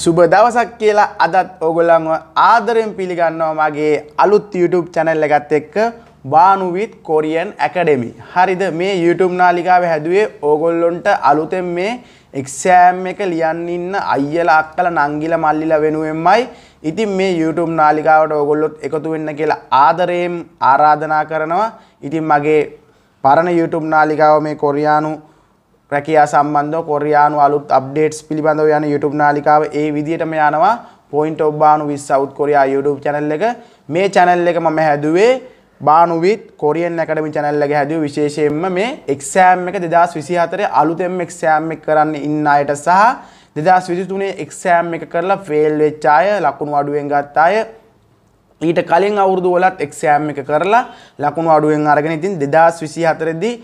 සුබ දවසක් කියලා අදත් ඕගොල්ලන්ව ආදරෙන් පිළිගන්නවා මගේ අලුත් YouTube channel එකත් එක්ක බානු with Korean Academy. හරිද මේ YouTube නාලිකාව හැදුවේ ඕගොල්ලොන්ට අලුතෙන් මේ එක්සෑම් එක ලියන්න ඉන්න අයියලා අක්කලා නංගිලා මල්ලිලා වෙනුවෙන්මයි ඉතින් මේ YouTube නාලිකාවට ඕගොල්ලොත් එකතු වෙන්න කියලා ආදරයෙන් ආරාධනා කරනවා. ඉතින් මගේ පරණ YouTube නාලිකාව මේ කොරියානු රැකයා සම්බන්ධ කොරයානු අලුත් අප්ඩේට්ස් පිළිබඳව යන YouTube නාලිකාව ඒ විදිහටම යනවා point of Banu with South Korea YouTube channel එක මේ channel එක මම හැදුවේ බානු විත් කොරියන් ඇකඩමි channel එක හැදුවේ විශේෂයෙන්ම මේ exam එක 2024 අලුතෙන් exam එක කරන්න ඉන්න අයට සහ 2023 exam එක කරලා fail වෙච්ච අය ලකුණු අඩුවෙන් ගත්ත අය ඊට කලින් අවුරුදු වලත් එක්සෑම් එක කරලා ලකුණු අඩුවෙන් අරගෙන ඉතින් 2024 දී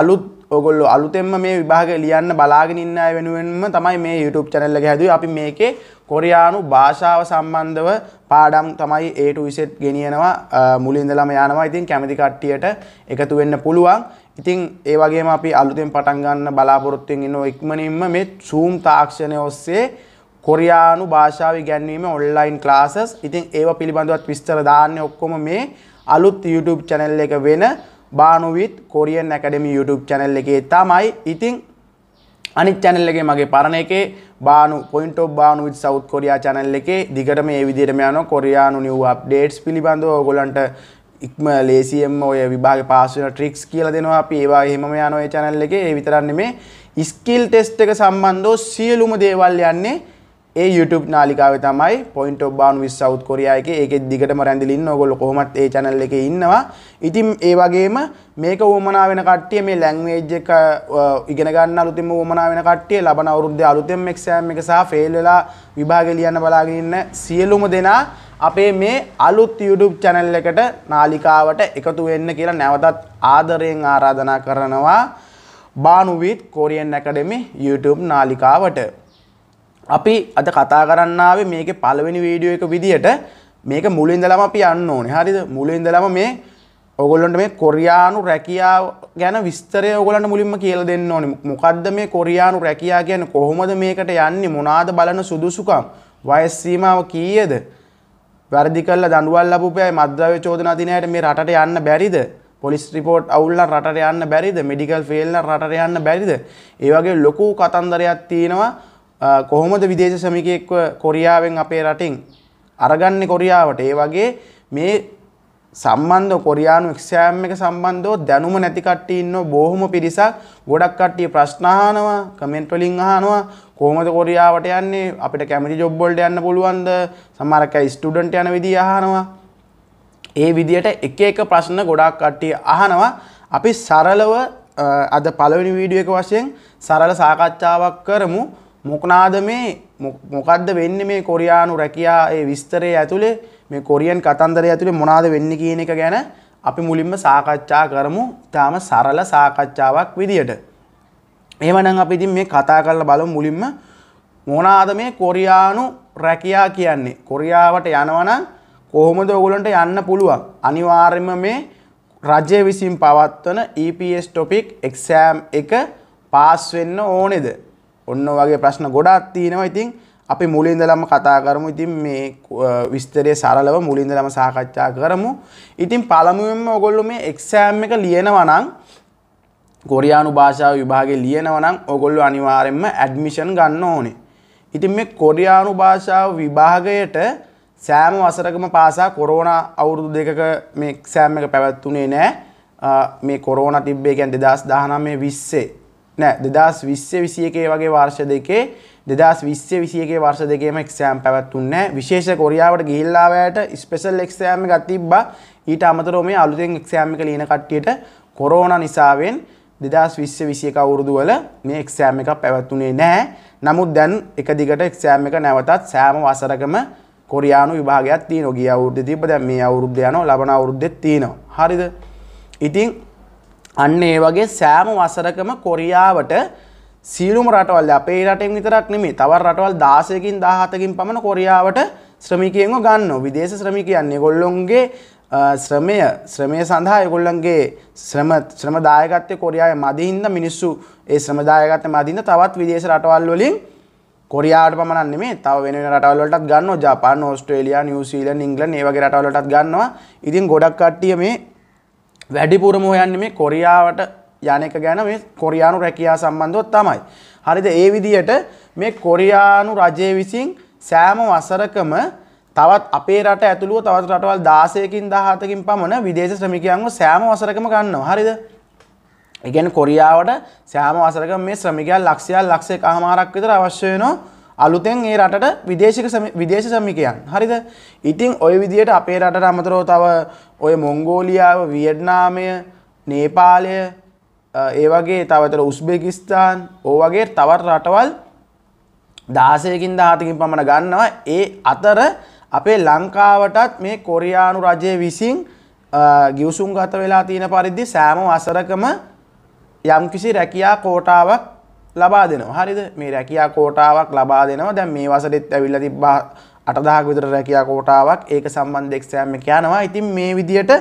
අලුත් ඔගොල්ලෝ අලුතෙන්ම මේ විභාගය ලියන්න බලාගෙන ඉන්න අය වෙනුවෙන්ම තමයි මේ YouTube channel එක හැදුවේ. අපි මේකේ කොරියානු භාෂාව සම්බන්ධව පාඩම් තමයි A to Z ගෙනියනවා මුලින් ඉඳලාම යනවා. ඉතින් කැමති කට්ටියට එකතු වෙන්න පුළුවන්. ඉතින් ඒ වගේම අපි අලුතෙන් පටන් ගන්න බලාපොරොත්තුෙන් ඉන්න ඉක්මනින්ම මේ Zoom තාක්ෂණය ඔස්සේ කොරියානු භාෂාව ඉගැන්වීම ඔන්ලයින් classes. ඉතින් ඒව පිළිබඳවත් විස්තර දාන්නේ ඔක්කොම මේ අලුත් YouTube channel එක වෙන Banu with Korean academy YouTube channel එකේ තමයි ඉතිං අනිත් චැනල් එකේ මගේ පරණ එකේ Banu point of Banu with South Korea channel එකේ දිගටම මේ විදිහටම යනවා කොරියානු නිව් අප්ඩේට්ස් පිළිබඳව ඕගොල්ලන්ට ඉක්ම ලේසියම් ඔය විභාග පාසුන ට්‍රික්ස් කියල දෙනවා අපි ඒවා එහෙම යනොය චැනල් එක ඒ විතරන්නේ මේ ඉස්කිල් ටෙස්ට් එක සම්බන්ධෝ සියලුම දේවල් යන්නේ ඒ YouTube නාලිකාවේ තමයි point of Banu with South Korea එකේ ඒකෙත් දිගටම රැඳිලා ඉන්න ඕගොල්ලෝ කොහොමත් ඒ channel එකේ ඉන්නවා. ඉතින් ඒ වගේම මේක වුමනා වෙන කට්ටිය මේ language එක ඉගෙන ගන්න අලුතින්ම වුමනා වෙන කට්ටිය ලබන අවුරුද්දේ අලුතෙන්ම exam එක සහ fail වෙලා විභාගෙ ලියන්න බලාගෙන ඉන්න සියලුම දෙනා අපේ මේ අලුත් YouTube channel එකට නාලිකාවට එකතු වෙන්න කියලා නැවතත් ආදරයෙන් ආරාධනා කරනවා. බානුවිත් කොරියන් ඇකඩමි YouTube නාලිකාවට අපි අද කතා කරන්නාවේ මේක පළවෙනි වීඩියෝ එක විදියට මේක මුලින්දලම අපි යන්න ඕනේ. හරිද? මුලින්දලම මේ ඔයගොල්ලන්ට මේ කොරියානු රැකියාව ගැන විස්තරය ඔයගොල්ලන්ට මුලින්ම කියලා දෙන්න ඕනේ. මොකද්ද මේ කොරියානු රැකියාව කියන්නේ? කොහොමද මේකට යන්නේ? මොනවාද බලන සුදුසුකම්? වයස් සීමාව කීයද? වැරදි කළා දඬුවම් ලැබුපෑයි මද්ද්‍රව්‍ය චෝදනා දිනයට මේ රටට යන්න බැරිද? පොලිස් රිපෝට් අවුල්ල රටට යන්න බැරිද? මෙඩිකල් ෆේල් රටට යන්න බැරිද? ඒ වගේ ලොකු කතන්දරයක් තියෙනවා. කොහොමද විදේශ සමිකයෙක්ව කොරියාවෙන් අපේ රටින් අරගන්න කොරියාවට ඒ වගේ මේ සම්බන්ධ කොරියානු එක්ෂෑම් එක සම්බන්ධව දැනුම නැති කට්ටිය ඉන්න බොහොම පිරිසක් ගොඩක් කට්ටිය ප්‍රශ්න අහනවා කමෙන්ට් වලින් අහනවා කොහොමද කොරියාවට යන්නේ අපිට කැමති ජොබ් වලට යන්න පුළුවන්ද සමහර අය ස්ටුඩන්ට් යන විදිය අහනවා ඒ විදියට එක එක ප්‍රශ්න ගොඩක් කට්ටිය අහනවා අපි සරලව අද පළවෙනි වීඩියෝ එක වශයෙන් සරල සාකච්ඡාවක් කරමු මොකනාද මේ මොකක්ද වෙන්න මේ කොරයානු රැකයා ඒ විස්තරය ඇතුළේ මේ කොරියන් කතන්දරය ඇතුළේ මොනාද වෙන්න කියන එක ගැන අපි මුලින්ම සාකච්ඡා කරමු තාම සරල සාකච්ඡාවක් විදියට. එහමනම් අපි ඉතින් මේ කතා කරලා බලමු මුලින්ම මොනාද මේ කොරියානු රැකියා කියන්නේ. කොරියාවට යනවනම් කොහොමද ඔයගොල්ලන්ට යන්න පුළුවන්? අනිවාර්යයෙන්ම මේ රජය විසින් පවත්වන EPS topic exam එක පාස් වෙන්න ඕනේද? ඔන්න වගේ ප්‍රශ්න ගොඩාක් තියෙනවා ඉතින් අපි මුලින්දලම කතා කරමු ඉතින් මේ විස්තරය සරලව මුලින්දලම සාකච්ඡා කරමු ඉතින් පළමුුවෙන්ම ඔගොල්ලු මේ එක්සෑම් එක ලියනවනං කොරයානු භාෂාව විභාගේ ලියනවනම් ඔගොල්ලු අනිවාරෙන්ම ඇඩ්මිෂන් ගන්න ඕනේ ඉතින් මේ කොරියානු භාෂාව විභාගයට සෑම වසරකම පාසා කොරෝණ අවුරුදු දෙකක මේ එක්සෑම් එක පැවැත්තුනේ නෑ මේ කොරෝණ තිබ්බේ ගැන් දෙදස් දාහනමේ විස්සේ නෑ දෙදස් විශ්‍ය විසියකේ වගේ වර්ෂ දෙකේ දෙදස් විශ්‍ය විසියගේ වර්ෂ දෙකේම එක්ෂෑම් පැවත්තුන්නෑ විශේෂ කොරියාවට ගිහිල්ලාවයට ස්පෙසල් එක්ෂෑම ගතිබ්බ ඊට අමතරෝම අලුතෙන් එක්ෂෑමික ලීන කට්ටියට කොරෝන නිසාවෙන් දෙදස් විශ්‍ය විසියක අවුරුදුවල මේ එක්ෂෑම් එක පැවැත්තුනේ නෑ නමුත් දැන් එක දිගට එක්ෂෑම් එක නැවතත් සෑම වසරකම කොරියානු විභාගයක් තියෙනවා ගිය අවුරුද්දේ තිබ්බ දැන් මේ අවුරුද්ද යනවා ලබන අවුරුද්දෙත් තියෙනවා හරිද ඉතින් අන්න ඒ වගේ සෑම වසරකම කොරියාවට සීලුම රටවල් අපේ රටෙන් විතරක් නෙමේ තවර රටවල් 16කින් 17කින් පමණ කොරියාවට ශ්‍රමිකයන්ව ගන්නවා. විදේශ ශ්‍රමිකයන් ඒගොල්ලොන්ගේ ශ්‍රමය ශ්‍රමය සඳහා ඒගොල්ලන්ගේ ශ්‍රම ශ්‍රම දායකත්වය කොරියාවේ මදිහින්ද මිනිස්සු ඒ ශ්‍රම දායකත්වය මදිහින්ද තවත් විදේශ රටවල් වලින් කොරියාවට පමණක් නෙමේ තව වෙන වෙන රටවල් වලටත් ගන්නවා. ජපාන්, ඕස්ට්‍රේලියා, නිව්සීලන්ත, ඉංග්‍රීලන්ත මේ වගේ රටවල් වලටත් ගන්නවා. ඉතින් ගොඩක් කට්ටිය මේ වැඩිපුරම හොයන්නේ මේ කොරියාවට යන එක ගැන මේ කොරියානු රැකියා සම්බන්ධව තමයි. හරිද? ඒ විදිහට මේ කොරියානු රජය විසින් සෑම වසරකම තවත් අපේ රට ඇතුළුව තවත් රටවල් 16කින් 17කින් පමණ විදේශ ශ්‍රමිකයන්ව සෑම වසරකම ගන්නවා. හරිද? ඒ කියන්නේ කොරියාවට සෑම වසරකම මේ ශ්‍රමිකයන් ලක්ෂයක් ලක්ෂයකමාරක් විතර අවශ්‍ය වෙනවා. අලුතෙන් ඒ රටට විදේශික විදේශ සම්මිකයන් හරිද ඉතිං ඔය විදියට අපේ රටට අමතරෝ තව ඔය මොංගෝලියාව වියට්නාමය නේපාලය ඒ වගේ තවතර උස්බෙකිස්ථාන් ඕ වගේ තවත් රටවල් දාසයකින් දාහතකින් පමණ ගන්නවා ඒ අතර අපේ ලංකාවටත් මේ කොරියානු රජය විසින් ගිවසුන් ගත වෙලා තියෙන පරිදි සෑම වසරකම යම්කිසි රැකියා කෝටාවක් ලබා දෙනවා හරිද මේ රැකියා කෝටාවක් ලබා දෙනවා දැන් මේ වසරෙත් ඇවිල්ලා තිබ්බා අටදාහක් විතර රැකියා කෝටාවක් ඒක සම්බන්ධ එක්සෑම් එක යනවා. ඉතින් මේ විදියට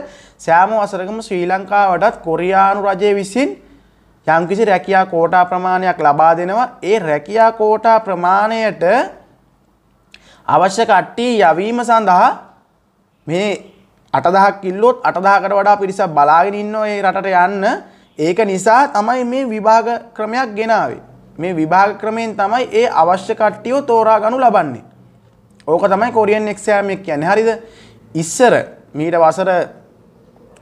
සෑම වසරකම ශ්‍රී ලංකාවටත් කොරියානු රජය විසින් යම්කිසි රැකියා කෝටා ප්‍රමාණයක් ලබා දෙනවා. ඒ රැකියා කෝටා ප්‍රමාණයට අවශ්‍ය කට්ටිය යවීම සඳහා මේ අටදහක් කිල්ලොත් අටදහකට වඩා පිරිසක් බලාගෙන ඉන්නවා ඒ රටට යන්න ඒක නිසා තමයි මේ විභාග ක්‍රමයක් ගෙනාවේ. මේ විභාග ක්‍රමයෙන් තමයි ඒ අවශ්‍ය කට්ටියෝ තෝරා ගනු ලබන්නේ. ඕක තමයි කොරියන් එක්සෑම් එක කියන්නේ. හරිද? ඉස්සර මීට වසර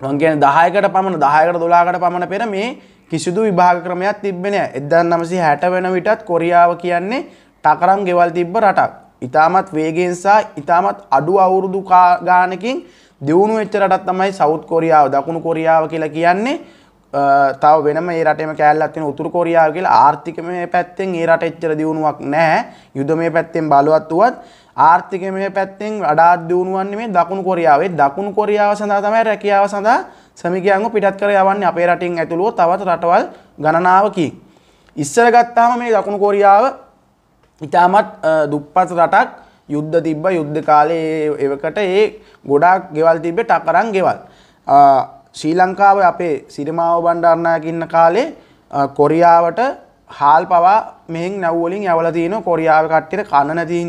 මං කියන්නේ 10කට පමණ 10කට 12කට පමණ පෙර මේ කිසිදු විභාග ක්‍රමයක් තිබ්බේ නෑ. 1960 වෙන විටත් කොරියාව කියන්නේ ටකරම් ගෙවල් තිබ්බ රටක්. ඉතාමත් වේගෙන් සහ ඉතාමත් අඩු අවුරුදු ගානකින් දියුණු වෙච්ච රටක් තමයි සවුත් කොරියාව, දකුණු කොරියාව කියලා කියන්නේ. තව වෙනම ඒ රටේම කෑල්ලක් තියෙන උතුරු කොරියාව කියලා ආර්ථිකමය පැත්තෙන් ඒ රට එච්චර දියුණුවක් නැහැ. යුදමය පැත්තෙන් බලවත් වුවත් ආර්ථිකමය පැත්තෙන් වඩාත් දියුණුවන්නේ මේ දකුණු කොරියාවේ. දකුණු කොරියාව සඳහා තමයි රැකියාව සඳහා ශ්‍රමිකයන්ව පිටත් කර යවන්නේ අපේ රටින් ඇතුළුව තවත් රටවල් ගණනාවකින්. ඉස්සර ගත්තාම මේ දකුණු කොරියාව ඉතාමත් දුප්පත් රටක්. යුද්ධ තිබ්බ යුද්ධ කාලේ එවකට ඒ ගොඩාක් ගෙවල් තිබ්බේ ටකරන් ගෙවල්. ශ්‍රී ලංකාව අපේ සිරිමාව බණ්ඩාරනායකින්න කාලේ කොරියාවට හාල් පවා මෙහෙන් නැව්වලින් යවල තියෙන කොරියාව කට්ටියට කන්න නැති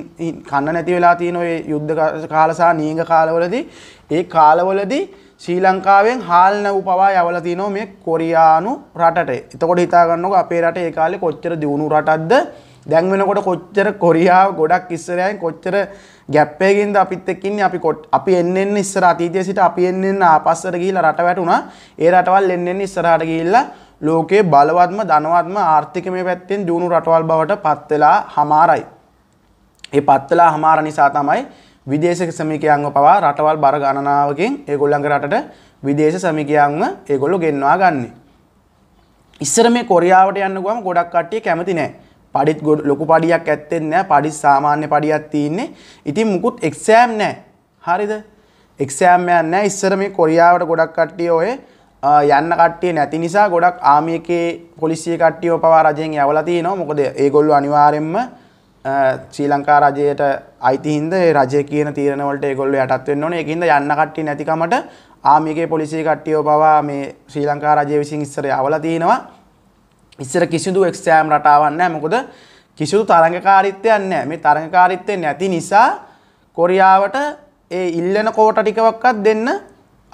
කන්න නැති වෙලා තියෙන ඔය යුද්ධ කාල සහ නීග කාලවලදී ඒ කාලවලදී ශ්‍රී ලංකාවෙන් හාල් නැව් පවා යවල තියෙනවා මේ කොරියානු රටට. එතකොට හිතා ගන්නකො අපේ රට ඒ කාලේ කොච්චර දියුණු රටක්ද දැන් වෙනකොට කොච්චර කොරියාව ගොඩක් ඉස්සරයන් කොච්චර ගැප්පයකින්ද අපිත් එක්කින්නේ අපි කොට අපි එන්න එන්න ඉස්සර අතීතයේ සිට අපි එන්න එන්න ආපස්සට ගිහිල්ලා රට වැටුණා ඒ රටවල් එන්න එන්න ඉස්සරහට ගිහිල්ලා ලෝකයේ බලවත්ම ධනවත්ම ආර්ථිකමය පැත්තෙන් දියුණු රටවල් බවට පත් වෙලා හමාරයි. ඒ පත් වෙලා හමාර නිසා තමයි විදේශ සමිකයන්ව පවා රටවල් බර ගණනාවකින් ඒගොල්ලන්ගේ රටට විදේශ සමිකයන්ව ඒගොල්ලෝ ගෙන්වා ගන්නෙ. ඉස්සර මේ කොරියාවට යන්න ගියාම ගොඩක් කට්ටිය කැමති නැහැ. පඩිත් ගොඩ ලොකු පඩියක් ඇත්තෙන් නෑ පඩිත් සාමාන්‍ය පඩියක් තියන්නේ ඉතින් මුකුත් එක්සෑම් නෑ හරිද එක්සෑම්යන් නෑ ඉස්සර මේ කොරියාවට ගොඩක් කට්ටිය ඔය යන්න කට්ටිය නැති නිසා ගොඩක් ආමියකේ පොලිසිය කට්ටියෝ පවා රජයෙන් යවලා තියෙනවා මොකද ඒගොල්ලෝ අනිවාර්යෙන්ම ශ්‍රී ලංකා රජයට අයිති හින්දා ඒ රජය කියන තීරණ වලට ඒගොල්ලෝ යටත් වෙන්න ඕනේ ඒකින්ද යන්න කට්ටිය නැතිකමට ආමියකේ පොලිසිය කට්ටියෝ පවා මේ ශ්‍රී ලංකා රජය විසින් ඉස්සර යවලා තියෙනවා ඉස්සර කිසිදු එක්ෂෑම් රටාවන්න මොකොද කිසිදු තරඟකාරිත්වය නෑ මේ තරඟකාරිත්වය නැති නිසා කොරියාවට ඒ ඉල්ලන කෝට ටිකවක්කත් දෙන්න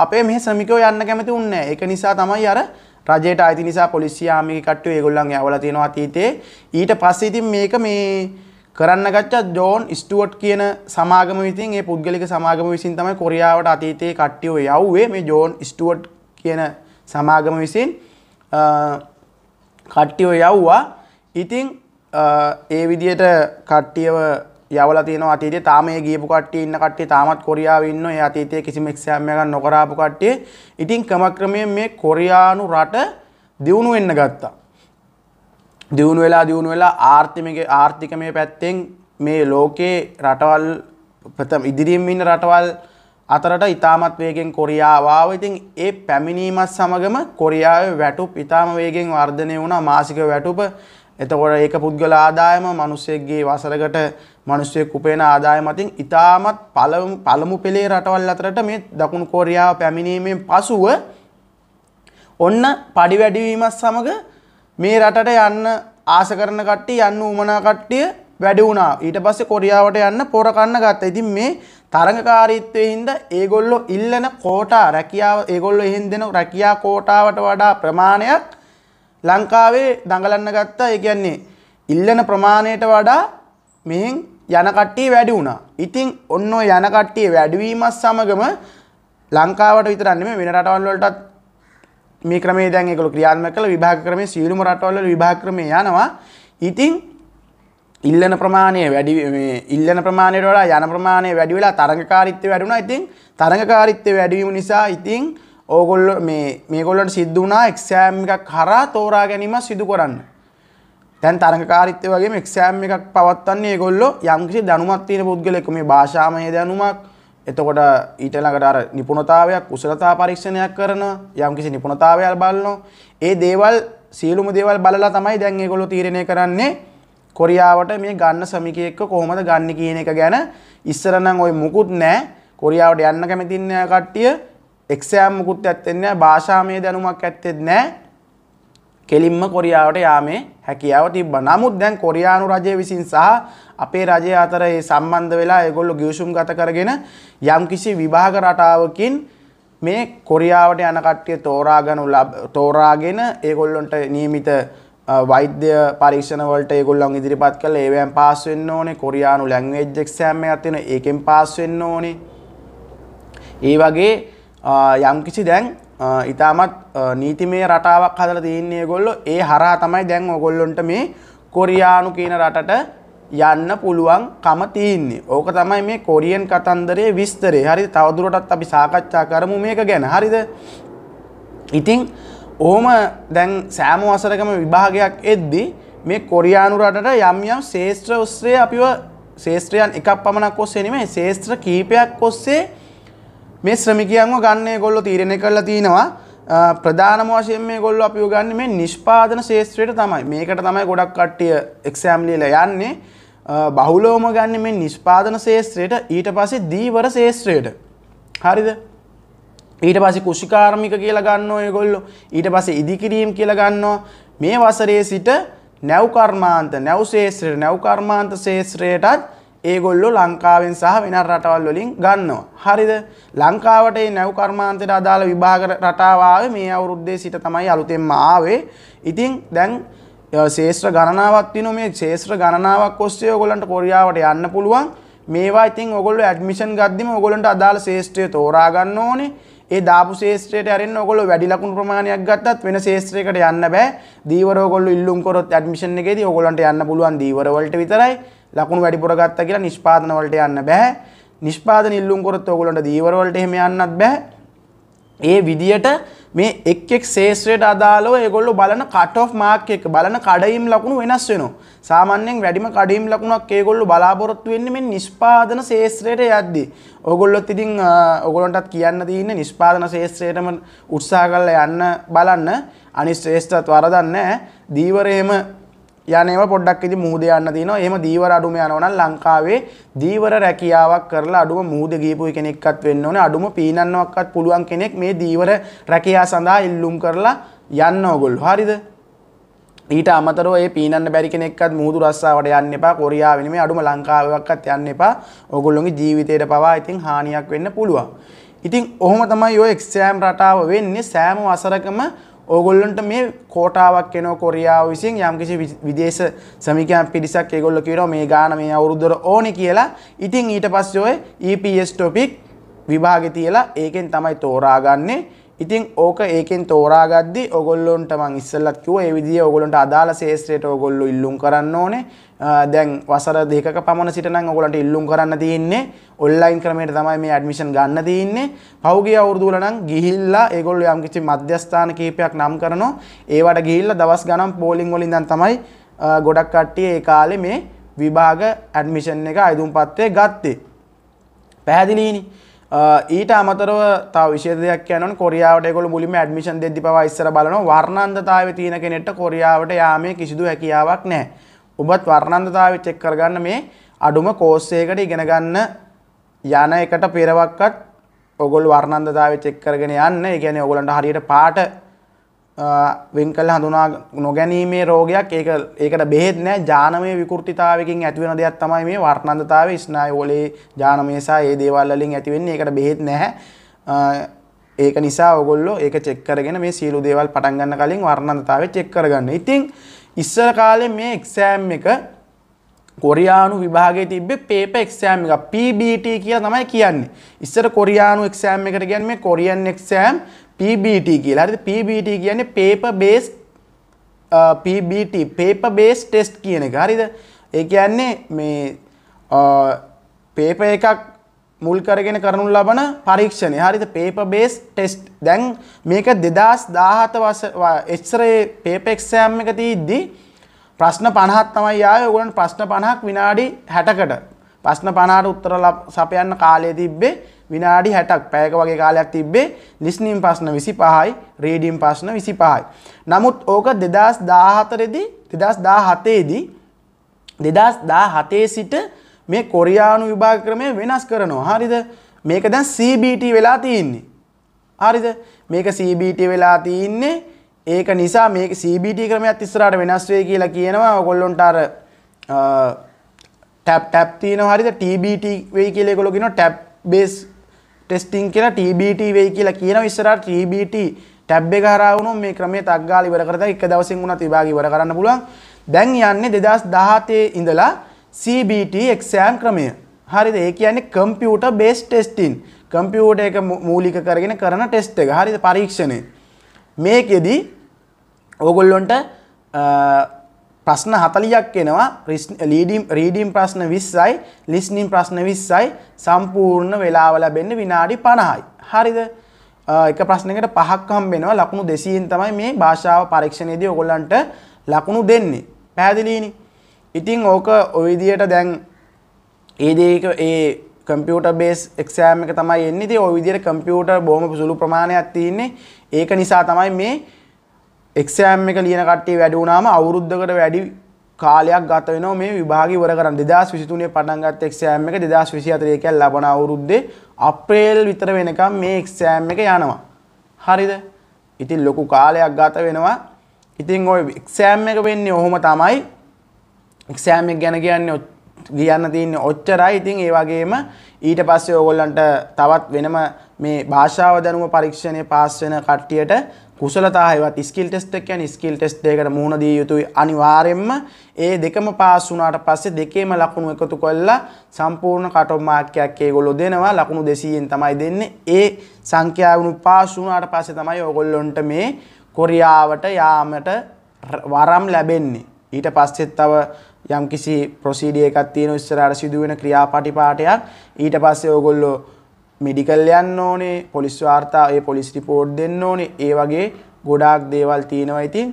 අපේ මේ සමිකෝ යන්න කැමති උන්න එක නිසා තමයි අර රජයට අයිති නිසා පොලිසියාමික කට්ටුව ඒගොල්ලන් යවල තියෙනවා අතීතයේ ඊට පස්සේ ඉතින් මේක මේ කරන්න ගත්ත ජෝන් ස්ටුවට් කියන සමාගම විසින් ඒ පුද්ගලික සමාගම විසින් තමයි කොරියාවට අතීතයේ කට්ටියෝ යව්වේ මේ ජෝන් ස්ටුවට් කියන සමාගම විසින් කට්ටියෝ යව්වා ඉතිං ඒ විදියට කට්ටියව යවල තින අතේ තාම ගේපු කට්ටිය ඉන්න කට්ටි තාමත් කොරියාව ඉන්න ඒ අතීතය කිසිමක්ෂයමයක නොකරාපු කට්ටිය ඉතිං කමක්‍රමය මේ කොරයානු රට දියුණු වෙන්න ගත්තා. දියුණු වෙලා දියුණු වෙලා ආර්ථිමගේ ආර්ථික මේ පැත්තෙන් මේ ලෝකයේ රටවල් ප්‍රථම ඉදිරියෙන් ඉන්න රටවල් අතරට ඉතාමත් වේගෙන් කොරියාවාව ඉතින් ඒ පැමිණීමත් සමගම කොරියාවේ වැටුප් ඉතාම වේගෙන් වර්ධනය වුණා මාසික වැටුප එතකොට ඒක පුද්ගල ආදායම මිනිස්සෙක්ගේ වසරකට මිනිස්සෙක් උපයන ආදායම අතින් ඉතාමත් පළමු පළමු පෙළේ රටවල් අතරට මේ දකුණු කොරියාව පැමිණීමෙන් පසුව ඔන්න padi වැඩි වීමත් සමග මේ රටට යන්න ආස කරන කට්ටිය යන්න උමනා කට්ටිය වැඩි වුණා. ඊට පස්සේ කොරියාවට යන්න පොර කන්න ගත්තා. ඉතින් මේ තරඟකාරීත්වයහින්ද ඒගොල්ලෝ ඉල්ලන කෝටා රැකියාව ඒගොල්ලො එහෙන් දෙන රැකියා කෝටාවට වඩා ප්‍රමාණයක් ලංකාවේ දඟලන්න ගත්තා ඒ කියන්නේ ඉල්ලන ප්‍රමාණයට වඩා මෙහින් යනකට්ටිය වැඩි වුණා. ඉතින් ඔන්න යනකට්ටිය වැඩවීමත් සමගම ලංකාවට විතරන්න මේ වෙන රටවල් වලටත් මේ ක්‍රමේ දැන් ඒගොල්ලෝ ක්‍රියාත්මක කළ විභාග ක්‍රමේ සියලුම රටවල් වල විභාග ක්‍රමේ යනවා. ඉතින් ඉල්ලන ප්‍රමාණය වැඩි ඉල්ලන ප්‍රමාණයට වඩා යන ප්‍රමාණය වැඩි වෙලා තරඟකාරීත්වය වැඩි වුණා. ඉතින් තරඟකාරීත්වය වැඩි වීම නිසා ඉතින් ඕගොල්ලෝ මේ මේගොල්ලන්ට සිද්ධ වුණා එක්සෑම් එකක් හරහා තෝරා ගැනීම සිදු කරන්න. දැන් තරඟකාරීත්වය වගේම එක්සෑම් එකක් පවත්වන්නේ ඒගොල්ලෝ යම්කිසි දැනුමක් තියෙන පුද්ගලෙක් මේ භාෂාමය දැනුමක් එතකොට ඊට ළඟට අර නිපුණතාවයක් කුසලතා පරීක්ෂණයක් කරන යම්කිසි නිපුණතාවයක් බලනවා. ඒ දේවල් සියලුම දේවල් බලලා තමයි දැන් ඒගොල්ලෝ තීරණය කරන්නේ කොරියාවට මේ ගන්න සමිකයෙක්ක කොහොමද ගන්න කියන එක ගැන ඉස්සර නම් ওই මුකුත් නැහැ. කොරියාවට යන්න කැමති නැහැ කට්ටිය. එක්සෑම් මුකුත් ඇත්තේ නැහැ. භාෂාමය දැනුමක් ඇත්තෙත් නැහැ. කෙලින්ම කොරියාවට යාමේ හැකියාව තිබ්බා. නමුත් දැන් කොරියානු රජය විසින් සහ අපේ රජය අතර මේ සම්බන්ධ වෙලා ඒගොල්ලෝ ගිවිසුම් ගත කරගෙන යම්කිසි විභාග රටාවකින් මේ කොරියාවට යන කට්ටිය තෝරාගනු තෝරාගෙන ඒගොල්ලොන්ට නියමිත වෛද්‍ය පරීක්ෂණවලට ඒගොල්ලන් ඉදිරිපත් කළ ඒවයන් පාස් වෙන්න ඕනේ කොරියානු ලැංවේජ් එක්සෑම් එකක් තියෙන ඒකෙන් පාස් වෙන්න ඕනේ ඒ වගේ යම්කිසි දැන් ඉතාමත් නීතිමය රටාවක් හදලා තියෙන්නේ ඒගොල්ලෝ ඒ හරහා තමයි දැන් ඔයගොල්ලන්ට මේ කොරියානු කියන රටට යන්න පුළුවන් කම තියෙන්නේ. ඕක තමයි මේ කොරියන් කතන්දරයේ විස්තරය. හරිද? තවදුරටත් අපි සාකච්ඡා කරමු මේක ගැන. හරිද? ඉතින් ඕහම දැන් සෑම වසරකම විභාගයක් එද්දි මේ කොරියානු රටට යම් යම් ශේෂත්‍ර ඔස්සේ අපිව ශේෂත්‍රයන් එකක් පමණක් ඔස්සේ නෙමෙයි ශේෂත්‍ර කීපයක් ඔස්සේ මේ ශ්‍රමිකයන්ව ගන්න ඒගොල්ලෝ තීරණය කරලා තිනවා ප්‍රධානම වශයෙන් මේ ගොල්ලෝ අපිව ගන්න මේ නිෂ්පාදන ශේෂත්‍රයට තමයි. මේකට තමයි ගොඩක් කට්ටිය එක්සෑම් ලියලා යන්නේ. බහුලවම ගන්න මේ නිෂ්පාදන ශේෂත්‍රයට ඊට පස්සේ දීවර ශේෂත්‍රයට. හරිද? ඊට පස්සේ කුෂිකාර්මික කියලා ගන්නවා ඒගොල්ලෝ ඊට පස්සේ ඉදිකිරීම කියලා ගන්නවා මේ වසරේ සිට නැව් කර්මාන්ත නැව් ශේෂ්ත්‍රයට නැව් කර්මාන්ත ශේෂ්ත්‍රයටත් ඒගොල්ලෝ ලංකාවෙන් සහ වෙනත් රටවල් වලින් ගන්නවා. හරිද? ලංකාවට මේ නැව් කර්මාන්තයට අදාළ විභාග රටාව ආවේ මේ අවුරුද්දේ සිට තමයි අලුතෙන්ම ආවේ. ඉතින් දැන් ශේෂ්ත්‍ර ගණනාවක් තියෙනවා මේ ශේෂ්ත්‍ර ගණනාවක් ඔස්සේ ඔයගොල්ලන්ට කොරියාවට යන්න පුළුවන්. මේවා ඉතින් ඔයගොල්ලෝ ඇඩ්මිෂන් ගද්දිම ඔයගොල්ලන්ට අදාළ ශේෂ්ත්‍රය තෝරා ගන්න ඕනේ. ඒ දාපු ශේෂ්ත්‍රයට ඇරෙන්න ඔයගොල්ලෝ වැඩි ලකුණු ප්‍රමාණයක් ගත්තත් වෙන ශේෂ්ත්‍රයකට යන්න බෑ. දීවර ඔයගොල්ලෝ ඉල්ලුම් කරොත් ඇඩ්මිෂන් එකේදී ඔයගොල්ලන්ට යන්න පුළුවන් දීවර වලට විතරයි. ලකුණු වැඩිපුර ගත්තා කියලා නිෂ්පාදන වලට යන්න බෑ. නිෂ්පාදන ඉල්ලුම් කරොත් ඔයගොල්ලන්ට දීවර වලට එහෙම යන්නත් බෑ. ඒ විදියට මේ එක් එක් ශේෂ්ත්‍රයට අදාළව ඒගොල්ලෝ බලන කට් ඔෆ් මාක් එක බලන කඩයිම් ලකුණු වෙනස් වෙනවා. සාමාන්‍යයෙන් වැඩිම කඩයිම් ලකුණක් ඒගොල්ලෝ බලාපොරොත්තු වෙන්නේ මේ නිෂ්පාදන ශේෂ්ත්‍රයට යද්දී. ඕගොල්ලොත් ඉතින් ඕගොල්ලන්ටත් කියන්න තියෙන්නේ නිෂ්පාදන ශේෂ්ත්‍රයටම උත්සාහ කරලා යන්න බලන්න. අනිත් ශේෂ්ත්‍රත් වරදක් නැහැ. දීවරේම යනව පොඩ්ඩක් ඉති මුහද යන්න තින එම දීවර අඩුම යනවන ලංකාවේ දීවර රැකියාවක් කරලා අඩුම මුහද ගේපු කෙනෙක්කත් වෙන්න ඕන අඩුම පීනන්නවක්කත් පුළුවන් කෙනෙක් මේ දීවර රැකයා සඳහා ඉල්ලුම් කරලා යන්න ඔගොල් හරිද ඊට අමතරව ඒ පීනන්න බැරි කෙනෙක්වත් මුහුදු රස්සාවට යන්න එපා කොරියාවෙන මේ අඩුම ලංකාවක්වත් යන්න එපා ඔගොල්ලොන්ගේ ජීවිතයට පවා ඉතින් හානියක් වෙන්න පුළුවන් ඉතින් ඔහොම තමයි ඔය එක්සෑම් රටාව වෙන්නේ සෑම වසරකම ඕගොල්ලන්ට මේ කෝටාවක් එනෝ කොරියාව විසින් යම්කිසි විදේශ සමිකයන් පිරිසක් ඒගොල්ලෝ කියනවා මේ ගාන මේ අවුරුද්දර ඕනේ කියලා. ඉතින් ඊට පස්සේ ඔය EPS topic විභාගේ තියලා ඒකෙන් තමයි තෝරාගන්නේ. ඉතින් ඕක ඒකෙන් තෝරාගද්දි ඔගොල්ලොන්ට මං ඉස්සල්ලත් කිව්වා ඒ විදිය ඔයගොල්ලන්ට අදාළ ශේෂ්ත්‍රයට ඔයගොල්ලෝ ඉල්ලුම් කරන්න ඕනේ. දැන් වසර දෙකක පමණ සිට නම් ඔයගොල්ලන්ට ඉල්ලුම් කරන්න තියෙන්නේ. ඔන්ලයින් ක්‍රමයට තමයි මේ ඇඩ්මිෂන් ගන්න තියෙන්නේ. පහුගිය අවුරුදු වල නම් ගිහිල්ලා ඒගොල්ලෝ යම්කිසි මධ්‍යස්ථාන කිහිපයක් නම් කරනවා. ඒවට ගිහිල්ලා දවස් ගණන් පෝලිං වලින් දැන් තමයි ගොඩක් කට්ටිය ඒ කාලේ මේ විභාග ඇඩ්මිෂන් එක අයදුම්පත්වයේ ගත්තේ. පැහැදිලිනේ. ඊට අමතරව තව විශේෂයක් යනවන කොරියාවට ඒගොල්ලෝ මුලින්ම ඇඩ්මිෂන් දෙද්දි පවා ඉස්සර බලනවා වර්ණන්දතාවයේ තියෙන කෙනෙක්ට කොරියාවට යාමේ කිසිදු හැකියාවක් නැහැ. ඔබත් වර්ණන්දතාවය චෙක් කරගන්න මේ අඩුම කෝස් එකකට ඉගෙන ගන්න යන එකට පෙරවක්වත් ඔගොල්ලෝ වර්ණන්දතාවය චෙක් කරගෙන යන්න. ඒ කියන්නේ ඔයගොල්ලන්ට හරියට පාට වෙන් කළ හඳුනා නොගැනීමේ රෝගයක් ඒක ඒකට බෙහෙත් නෑ ජානමය විකෘතිතාවකින් ඇතිවෙන දෙයක් තමයි මේ වර්ණන්දතාවය ස්නායු වලේ ජානමය සහ ඒ දේවල් වලින් ඇති වෙන්නේ ඒකට බෙහෙත් නැහැ ඒක නිසා ඔගොල්ලෝ ඒක චෙක් කරගෙන මේ සියලු දේවල් පටන් ගන්න කලින් වර්ණන්දතාවය චෙක් කරගන්න. ඉතින් ඉස්සර කාලේ මේ එක්සෑම් එක කොරියානු විභාගයේ තිබ්බේ paper exam එක PBT කියලා තමයි කියන්නේ. ඉස්සර කොරියානු exam එකට කියන්නේ මේ Korean exam PBT කියලා. හරිද? PBT කියන්නේ paper based PBT paper based test කියන එක. හරිද? ඒ කියන්නේ මේ paper එකක් මුල් කරගෙන කරනු ලබන පරීක්ෂණය. හරිද? paper based test. දැන් මේක 2017 වස X-ray paper exam එක තියද්දී ප්‍රශ්න 50ක් තමයි ආවේ. ඕගොල්ලන්ට ප්‍රශ්න 50ක් විනාඩි 60කට. ප්‍රශ්න 50ට උත්තර සපයන්න කාලය තිබ්බේ විනාඩි 60ක් පැයක වගේ කාලයක් තිබ්බේ ලිස්නින් ප්‍රශ්න 25යි රීඩින් ප්‍රශ්න 25යි. නමුත් ඕක 2014 දී 2017 දී 2017 සිට මේ කොරියානු විභාග ක්‍රමය වෙනස් කරනවා. හරිද? මේක දැන් CBT වෙලා තියෙන්නේ. හරිද? මේක CBT වෙලා තියෙන්නේ. ඒක නිසා මේක CBT ක්‍රමයක් ඉස්සරහට වෙනස් වෙයි කියලා කියනවා. ඔයගොල්ලන්ට අර ටැප් ටැප් තියෙනවා හරිද? TBT වෙයි කියලා ඒගොල්ලෝ කියනවා ටැප් බේස් ටෙස්ටිං කියලා TBT වෙයි කියලා කියනවා ඉස්සරහට TBT ටැබ් එක හරහා වුණොත් මේ ක්‍රමයේ තක් ගාලා ඉවර කරලා එක දවසින් වුණත් විභාගය ඉවර කරන්න පුළුවන්. දැන් යන්නේ 2017 ඉඳලා CBT exam ක්‍රමය. හරිද? ඒ කියන්නේ computer based testing. computer එක මූලික කරගෙන කරන test එක. හරිද? පරීක්ෂණය. මේකෙදි ඕගොල්ලොන්ට ප්‍රශ්න 40ක් එනවා ලීඩින් රීඩින් ප්‍රශ්න 20යි ලිස්නින් ප්‍රශ්න 20යි සම්පූර්ණ වේලාව ලැබෙන්නේ විනාඩි 50යි හරිද එක ප්‍රශ්නයකට පහක් හම්බෙනවා ලකුණු 200න් තමයි මේ භාෂාව පරීක්ෂණයේදී ඔයගොල්ලන්ට ලකුණු දෙන්නේ පැහැදිලිනේ ඉතින් ඕක ওই විදියට දැන් ඒ දේක ඒ කම්පියුටර් බේස් එක්සෑම් එක තමයි එන්නේ ඉතින් ওই විදියට කම්පියුටර් බොහොම සුළු ප්‍රමාණයක් තියෙන්නේ ඒක නිසා තමයි මේ එක්ෂෑම් එක ලියන කට්ටිය වැඩුණාම අවුරුද්ධකට වැඩි කාලයක් ගත වෙනවා මේ විභාගය ඉවර කරන්න. 2023 පටන් ගත්ත එක්ෂෑම් එක 2024 කියලා ලබන අවුරුද්දේ අප්‍රේල් විතර වෙනකම් මේ එක්ෂෑම් එක යනවා. හරිද? ඉතින් ලොකු කාලයක් ගත වෙනවා. ඉතින් ওই එක්ෂෑම් එක වෙන්නේ ඔහොම තමයි. එක්ෂෑම් එක ගැන කියන්නේ කියන්න තියන්නේ ඔච්චරයි. ඉතින් ඒ වගේම ඊට පස්සේ ඕගොල්ලන්ට තවත් වෙනම මේ භාෂාව දැනුම පරීක්ෂණය පාස් වෙන කට්ටියට කුසලතා ඒවත් ස්කිල් ටෙස්ට් එක කියන්නේ ස්කිල් ටෙස්ට් එකකට මුහුණ දිය යුතුයි අනිවාර්යයෙන්ම ඒ දෙකම පාස් වුණාට පස්සේ දෙකේම ලකුණු එකතු කළා සම්පූර්ණ කට් ඔෆ් මාක්කයක් ඒගොල්ලෝ දෙනවා ලකුණු 200න් තමයි දෙන්නේ ඒ සංඛ්‍යාවනු පාස් වුණාට පස්සේ තමයි ඔයගොල්ලොන්ට මේ කොරියාවට යාමට වරම් ලැබෙන්නේ ඊට පස්සෙත් තව යම්කිසි ප්‍රොසීඩිය එකක් තියෙන ඉස්සරහට සිදුවෙන ක්‍රියාපටිපාටයක් ඊට පස්සේ ඔයගොල්ලෝ මෙඩිකල් යන්න ඕනේ පොලිස් වාර්තා ඒ පොලිස් රිපෝට් දෙන්න ඕනේ ඒ වගේ ගොඩාක් දේවල් තියෙනවා ඉතින්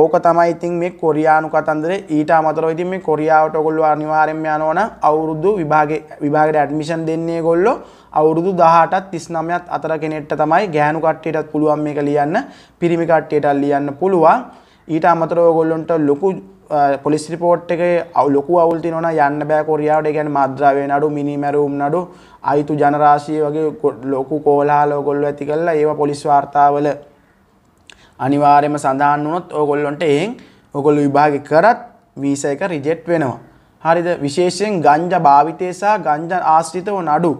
ඕක තමයි ඉතින් මේ කොරියානු කතන්දරේ ඊට අමතරව ඉතින් මේ කොරියාවට ඔයගොල්ලෝ අනිවාර්යෙන්ම යනවනම් අවුරුදු විභාගේ විභාගයට ඇඩ්මිෂන් දෙන්නේ ඒගොල්ලෝ අවුරුදු 18ත් 39ත් අතර කෙනෙක්ට තමයි ගෑනු කට්ටියටත් පුළුවන් මේක ලියන්න පිරිමි කට්ටියටත් ලියන්න පුළුවන් ඊට අමතරව ඔයගොල්ලන්ට ලොකු පොලිස් රිපෝට් එකේ ලොකු අවුල් තියෙනවා යන්න බෑ කොරියාවට. ඒ කියන්නේ මද්රාවේ නඩු, මිනිමැරුම් නඩු, අයිතු ජනරාශිය වගේ ලොකු කෝලාහල ඔයගොල්ලෝ ඇති කරලා ඒවා පොලිස් වාර්තාවල අනිවාර්යයෙන්ම සඳහන් වුණොත් ඔයගොල්ලන්ට එහෙන් ඔයගොල්ලෝ විභාග කරත් වීසා එක රිජෙක්ට් වෙනවා. හරිද? විශේෂයෙන් ගංජා භාවිතය සහ ගංජා ආශ්‍රිතව නඩු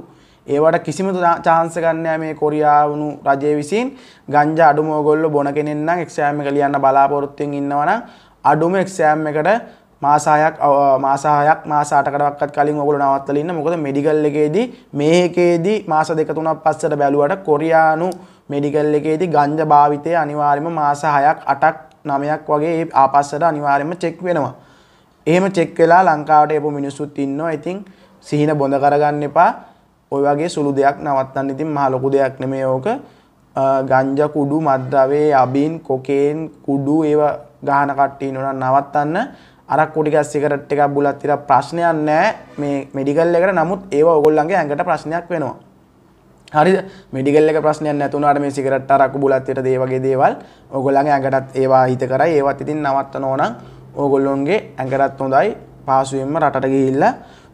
ඒවට කිසිම චාන්ස ගන්න මේ කොරියාවුණු රජය විසින් ගංජා අඩුම ඕගොල්ලෝ බොන කෙනෙක් නම් එක්සෑම් එක ලියන්න බලාපොරොත්තුෙන් ඉන්නවනම් අඩුම එක්ෂෑම් එකට මාසායක් මාසාහයක් මාසාටකටක්ත් කලින් ඔගුල නවත්තලන්න මොකද මෙඩිකල් එකේදී මේකේදී මාස දෙක තුනක් පස්සට බැලුවට කොරියානු මෙඩිකල් එකේදී ගංජ භාවිතය අනිවාර්යම මාසාහයක් අටක් නමයක් වගේ ආපස්සට අනිවාර්යම චෙක් වෙනවා. එහෙම චෙක් වෙලා ලංකාවට එපු මිනිස්සුත් ඉන්නවා. ඉතින් සිහින බොඳ කරගන්න එපා. ඔය වගේ සුළු දෙයක් නවත්තන්න ඉතින් මහ ලොකු දෙයක් නෙමෙයි ඕක. ගංජා කුඩු, මද්ද්‍රව්‍ය, අබින්, කොකේන් කුඩු ඒවා ගාන කට්ටිය නොන නවත්තන්න අර කුඩික සිකරට් එකක් බුලත් ටික ප්‍රශ්නයක් නැහැ මේ මෙඩිකල් එකට නමුත් ඒව ඔයගොල්ලන්ගේ ඇඟට ප්‍රශ්නයක් වෙනවා හරිද මෙඩිකල් එක ප්‍රශ්නයක් නැතුණාට මේ සිගරට් අරක්කු බුලත් ටික දේ වගේ දේවල් ඔයගොල්ලන්ගේ ඇඟටත් ඒවා හිත කරයි ඒවත් ඉතින් නවත්තනෝ නම් ඕගොල්ලොන්ගේ ඇඟටත් හොඳයි පාසුවෙන්ම රටට ගිහිල්ලා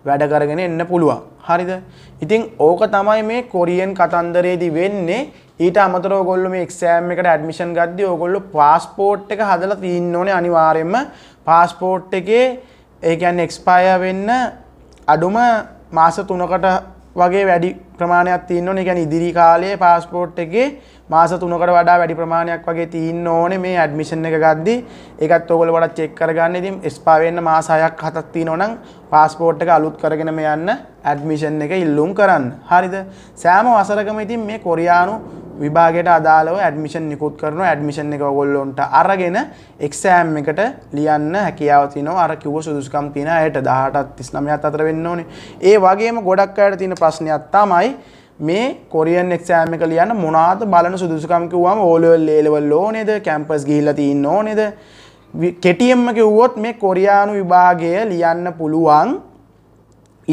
වැඩ කරගෙන එන්න පුළුවන්. හරිද? ඉතින් ඕක තමයි මේ කොරියන් කතන්දරේදී වෙන්නේ. ඊට අමතරව ඔයගොල්ලෝ මේ එක්සෑම් එකට ඇඩ්මිෂන් ගද්දී ඔයගොල්ලෝ પાස්පෝර්ට් එක හදලා තියෙන්න ඕනේ අනිවාර්යයෙන්ම. પાස්පෝර්ට් එකේ ඒ කියන්නේ එක්ස්පයර් වෙන්න අඩුම මාස 3කට වගේ වැඩි ප්‍රමාණයක් තියෙන්න ඕනේ. ඒ කියන්නේ ඉදිරි කාලයේ પાස්පෝර්ට් එකේ මාස 3කට වඩා වැඩි ප්‍රමාණයක් වගේ තියෙන්න ඕනේ මේ ඇඩ්මිෂන් එක ගද්දි. ඒකත් ඔයගොල්ලෝ වඩා චෙක් කරගන්න. ඉතින් ස්පා වෙන්න මාස 6ක් 7ක් තියෙනවා නම් පාස්පෝර්ට් එක අලුත් කරගෙන මේ යන්න ඇඩ්මිෂන් එක ඉල්ලුම් කරන්න. හරිද? සෑම වසරකම ඉතින් මේ කොරියානු විභාගයට අදාළව ඇඩ්මිෂන් නිකුත් කරන ඇඩ්මිෂන් එක ඔයගොල්ලොන්ට අරගෙන එක්සෑම් එකට ලියන්න හැකියාව තියෙනවා අර කිව්ව සුදුසුකම් තියෙන අයට 18ත් 39ත් අතර වෙන්න ඕනේ. ඒ වගේම ගොඩක් අයට තියෙන ප්‍රශ්නයක් තමයි මේ කොරියන් එක්ෂෑම් එක ලියන්න මොනාද බලන සුදුසුකම් කිව්වම ඕලෙවල් ලේලෙවල් ඕනේද කැම්පස් ගිහිල්ලා තියෙන්න ඕනේද කෙටියෙන්ම කිව්වොත් මේ කොරියානු විභාගය ලියන්න පුළුවන්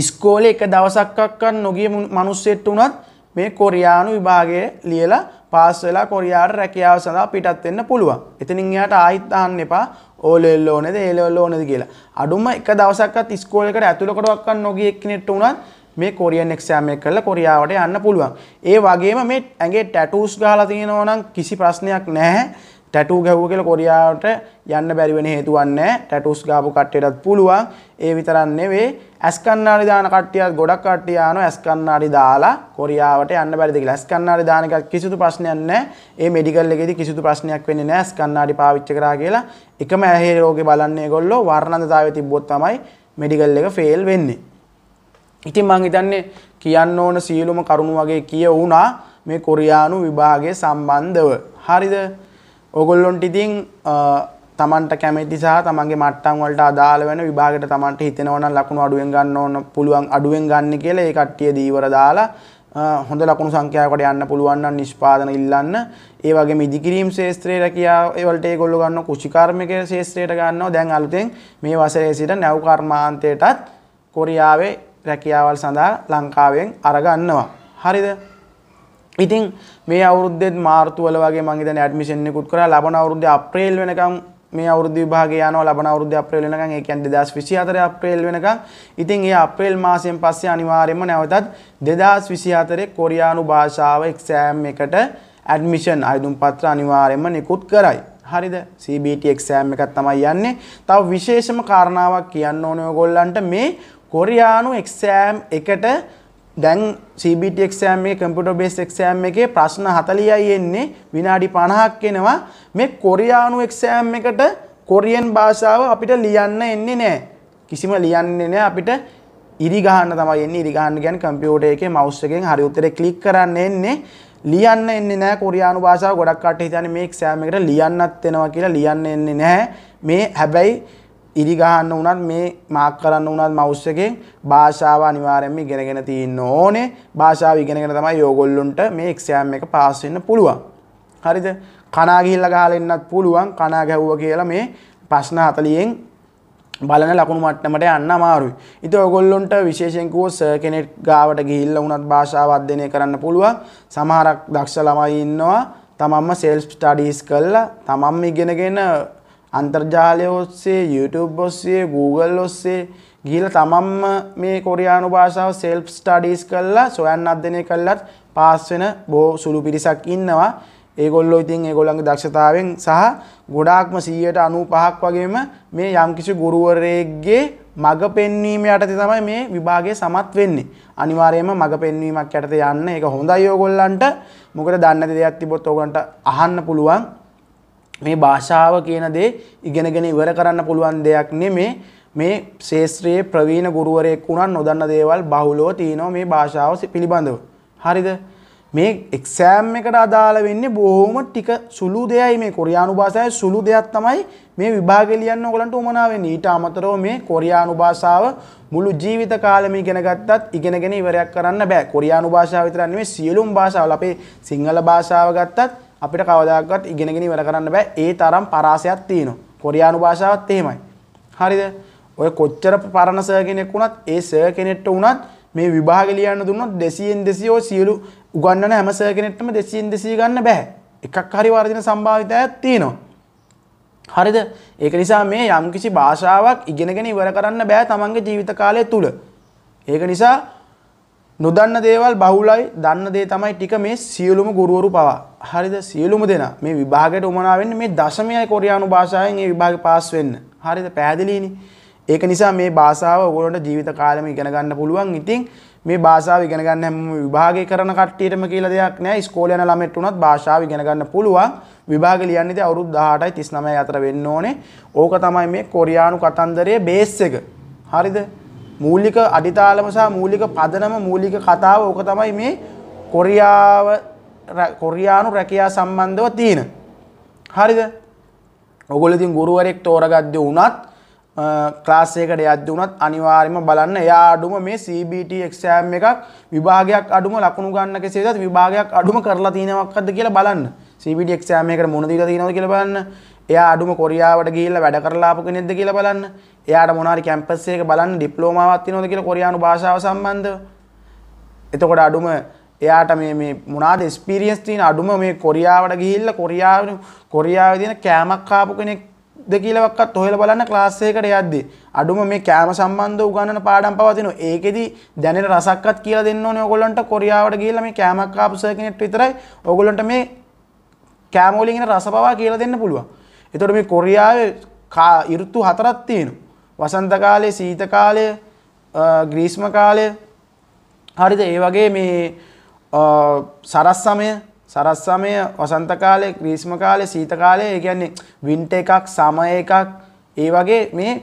ඉස්කෝලේ එක දවසක්වත් නොගිය මිනිස්සෙක්ට උනත් මේ කොරියානු විභාගය ලියලා පාස් වෙලා කොරියාට රැකියාව සඳහා පිටත් වෙන්න පුළුවන්. එතනින් එහාට ආයිත් අහන්න එපා ඕලෙවල් ඕනේද ඒ ලෙවල් ඕනේද කියලා. අඩුම එක දවසක්වත් ඉස්කෝලේකට ඇතුළකටවත් නොගිය එක්කෙනෙක්ට උනත් මේ කොරියන් එක්ෂෑම් එක කරලා කොරියාවට යන්න පුළුවන්. ඒ වගේම මේ ඇඟේ ටැටූස් ගහලා තියෙනවා නම් කිසි ප්‍රශ්නයක් නැහැ. ටැටූ ගැහුවා කියලා කොරියාවට යන්න බැරි වෙන හේතුවක් නැහැ. ටැටූස් ගාපු කට්ටියටත් පුළුවන්. ඒ විතරක් නෙවෙයි ඇස් කන්නාඩි දාන කට්ටියත් ගොඩක් කට්ටිය ආනවා ඇස් කන්නාඩි දාලා කොරියාවට යන්න බැරිද කියලා. ඇස් කන්නාඩි දාන එකත් කිසිදු ප්‍රශ්නයක් නැහැ. ඒ මෙඩිකල් එකේදී කිසිදු ප්‍රශ්නයක් වෙන්නේ නැහැ. ඇස් කන්නාඩි පාවිච්චි කරා කියලා එකම ඇහි රෝගේ බලන්නේ ඒගොල්ලෝ වර්ණන්දතාවය තිබ්බොත් තමයි මෙඩිකල් එක ෆේල් වෙන්නේ. ඉතින් මං හිතන්නේ කියන්න ඕන සියලුම කරුණු වගේ කියවුණා මේ කොරියානු විභාගය සම්බන්ධව. හරිද? ඕගොල්ලොන්ට ඉතින් තමන්ට කැමති සහ තමන්ගේ මට්ටම් වලට අදාළ වෙන විභාගයට තමන්ට හිතෙනවා නම් ලකුණු අඩුවෙන් ගන්න ඕන පුළුවන් අඩුවෙන් ගන්න කියලා ඒ කට්ටිය දීවර දාලා හොඳ ලකුණු සංඛ්‍යාවකට යන්න පුළුවන් නම් නිෂ්පාදන ඉල්ලන්න ඒ වගේම ඉදිකිරීම් ශාස්ත්‍රයේ රැකියාව ඒවලට ඒගොල්ලෝ ගන්නවා කුෂිකාර්මික ශාස්ත්‍රයට ගන්නවා දැන් අලුතෙන් මේ වසරේ සිට නැව් කර්මාන්තයටත් කොරියාවේ රැකියාවල් සඳහා ලංකාවෙන් අරගන්නවා. හරිද? ඉතින් මේ අවුරුද්දෙත් මාර්තු වල වගේ මං හිතන්නේ ඇඩ්මිෂන් එකකුත් කරා ලබන අවුරුද්දේ අප්‍රේල් වෙනකම් මේ අවුරුද්ද විභාගේ යනවා ලබන අවුරුද්ද අප්‍රේල් වෙනකම් ඒ කියන්නේ 2024 අප්‍රේල් වෙනකම්. ඉතින් ඒ අප්‍රේල් මාසයෙන් පස්සේ අනිවාර්යයෙන්ම නැවතත් 2024 කොරියානු භාෂාව එක්සෑම් එකට ඇඩ්මිෂන් අයදුම් පත්‍ර අනිවාර්යයෙන්ම නිකුත් කරයි. හරිද CBT එක්සෑම් එකක් තමයි යන්නේ. තව විශේෂම කාරණාවක් කියන්න ඕනේ ඔයගොල්ලන්ට මේ කොරියානු එක්සෑම් එකට දැන් CBT exam එකේ computer based exam එකේ ප්‍රශ්න 40යි එන්නේ විනාඩි 50ක් එනවා මේ කොරියානු exam එකට කොරියන් භාෂාව අපිට ලියන්න එන්නේ නැහැ කිසිම ලියන්නේ නැහැ අපිට ඉරි ගහන්න තමයි එන්නේ ඉරි ගහන්න කියන්නේ computer එකේ mouse එකෙන් හරි උත්තරේ click කරන්න එන්නේ ලියන්න එන්නේ නැහැ කොරියානු භාෂාව ගොඩක් කට්ටිය හිතන්නේ මේ exam එකට ලියන්නත් එනවා කියලා ලියන්න එන්නේ නැහැ මේ හැබැයි ඉරි ගහන්න වුණත් මේ මාක් කරන්න වුණත් මවුස් එකේ භාෂාව අනිවාර්යයෙන්ම ඉගෙනගෙන තියෙන්න ඕනේ. භාෂාව ඉගෙනගෙන තමයි ඕගොල්ලොන්ට මේ එක්සෑම් එක පාස් වෙන්න පුළුවන්. හරිද? කනා ගිහිල්ලා ගහලා එන්නත් පුළුවන්. කනා ගැහුවා කියලා මේ ප්‍රශ්න 40න් බලන ලකුණු මට්ටමට යන්න අමාරුයි. ඉතින් ඔයගොල්ලොන්ට විශේෂයෙන් කිව්වොත් සර් කෙනෙක් ගාවට ගිහිල්ලා වුණත් භාෂාව අධ්‍යයනය කරන්න පුළුවන්. සමහරක් දක්ෂ ළමයි ඉන්නවා. තමන්ම self studies කරලා තමන්ම ඉගෙනගෙන අන්තර්ජාලය ඔස්සේ YouTube ඔස්සේ Google ඔස්සේ ගිහිල තමන්ම මේ කොරියානු භාෂාව සෙල්ෆ් ස්ටඩීස් කරලා සොයන්න අධ්‍යයනය කළත් පාස් වෙන බෝ සුළු පිරිසක් ඉන්නවා. ඒගොල්ලෝ ඉතින් ඒගොල්ලන්ගේ දක්ෂතාවයෙන් සහ ගොඩාක්ම 95ක් වගේම මේ යම්කිසි ගුරුවරයෙක්ගේ මග පෙන්වීම යටතේ තමයි මේ විභාගය සමත් වෙන්නේ. අනිවාර්යයෙන්ම මග පෙන්වීමක් යටතේ යන්න. ඒක හොඳයි ඕගොල්ලන්ට. මොකද දන්නේ නැති දෙයක් තිබොත් ඕගොල්ලන්ට අහන්න පුළුවන්. මේ භාෂාව කියන දේ ඉගෙනගෙන ඉවර කරන්න පුළුවන් දෙයක් නෙමේ මේ ශේෂත්‍රයේ ප්‍රවීණ ගුරුවරයෙක් වුණත් නොදන්න දේවල් බහුලව තියෙනවා මේ භාෂාව පිළිබඳව. හරිද? මේ එක්සෑම් එකට අදාළ වෙන්නේ බොහොම ටික සුළු දෙයයි මේ කොරියානු භාෂාවේ සුළු දෙයක් තමයි මේ විභාගේ ලියන්න ඕගලන්ට උමනා වෙන්නේ. ඊට අමතරව මේ කොරියානු භාෂාව මුළු ජීවිත කාලෙම ඉගෙන ගත්තත් ඉගෙනගෙන ඉවරයක් කරන්න බෑ. කොරියානු භාෂාව විතරක් නෙමෙයි සියලුම භාෂාවල අපේ සිංහල භාෂාව ගත්තත් අපිට කවදාකවත් ඉගෙනගෙන ඉවර කරන්න බෑ ඒ තරම් පරාසයක් තියෙනවා කොරියානු භාෂාවත් එහෙමයි හරිද ඔය කොච්චර පරණ සර් කෙනෙක් වුණත් ඒ සර් කෙනෙක්ට වුණත් මේ විභාග ලියන්න දුන්නොත් 200න් 200 ඔය සියලු උගන්වන හැම සර් කෙනෙක්ටම 200න් 200 ගන්න බෑ එකක් හරි වර්ධින සම්භාවිතයක් තියෙනවා හරිද ඒක නිසා මේ යම්කිසි භාෂාවක් ඉගෙනගෙන ඉවර කරන්න බෑ තමන්ගේ ජීවිත කාලය තුල ඒක නිසා නොදන්න දේවල් බහුලයි දන්න දේ තමයි ටික මේ සියලුම ගුරුවරු පවා. හරිද? සියලුම දෙනා මේ විභාගයට උමනා වෙන්නේ මේ දශමයයි කොරියානු භාෂාවෙන් මේ විභාගේ පාස් වෙන්න. හරිද? පැහැදිලිනේ. ඒක නිසා මේ භාෂාව ඕගොල්ලන්ට ජීවිත කාලෙම ඉගෙන ගන්න පුළුවන්. ඉතින් මේ භාෂාව ඉගෙන ගන්න හැම විභාගේ කරන කට්ටියටම කියලා දෙයක් නැහැ. ඉස්කෝලේ යන ළමෙක් වුණත් භාෂාව ඉගෙන ගන්න පුළුවන්. විභාග ලියන්නේ ඉතින් අවුරුදු 18යි 39යි අතර වෙන්න ඕනේ. ඕක තමයි මේ කොරියානු කතන්දරයේ බේස් එක. හරිද? මූලික අඩිතාලම සහ මූලික පදනම මූලික කතාව ඕක තමයි මේ කොරියාව කොරියානු රැකියා සම්බන්ධව තියෙන. හරිද? ඔයගොල්ලෝ ඉතින් ගුරුවරයෙක් තෝරගද්දී වුණත් ක්ලාස් එකකට යද්දී වුණත් අනිවාර්යයෙන්ම බලන්න එයා අඩුම මේ CBT exam එකක් විභාගයක් අඩුම ලකුණු ගන්න කෙසේ වෙතත් විභාගයක් අඩුම කරලා තියෙනවක්ද කියලා බලන්න. CBT exam එකකට මොන දීලා තියෙනවද කියලා බලන්න. එයා අඩුම කොරියාවට ගිහිල්ලා වැඩ කරලා ආපු කෙනෙක්ද කියලා බලන්න. එයාට මොනවාරි කැම්පස් එකක බලන්න ඩිප්ලෝමාවක් තියෙනවද කියලා කොරියානු භාෂාව සම්බන්ධව. එතකොට අඩුම එයාට මේ මේ මොනවාද එක්ස්පීරියන්ස් තියෙන අඩුම මේ කොරියාවට ගිහිල්ලා කොරියාවේ කොරියාවේ තියෙන කෑමක් කාපු කෙනෙක්ද කියලාවත් හොයලා බලන්න ක්ලාස් එකකට යද්දී අඩුම මේ කෑම සම්බන්ධව උගන්වන පාඩම් පවතිනවා. ඒකෙදි දැනෙන රසක්වත් කියලා දෙන්න ඕනේ ඕගොල්ලන්ට කොරියාවට ගිහිල්ලා මේ කෑමක් කාපු සර් කෙනෙක්ට විතරයි ඕගොල්ලන්ට මේ කෑම වලින් එන රස පවා කියලා දෙන්න පුළුවන්. එතකොට මේ කොරියාවේ ඍතු හතරක් තියෙනවා. වසන්ත කාලය, සීත කාලය, ග්‍රීෂ්ම කාලය හරිද? ඒ වගේ මේ සරස් සමය, සරස් සමය, වසන්ත කාලය, ග්‍රීෂ්ම කාලය, සීත කාලය, ඒ කියන්නේ වින්ටර් එකක්, සමය එකක්, ඒ වගේ මේ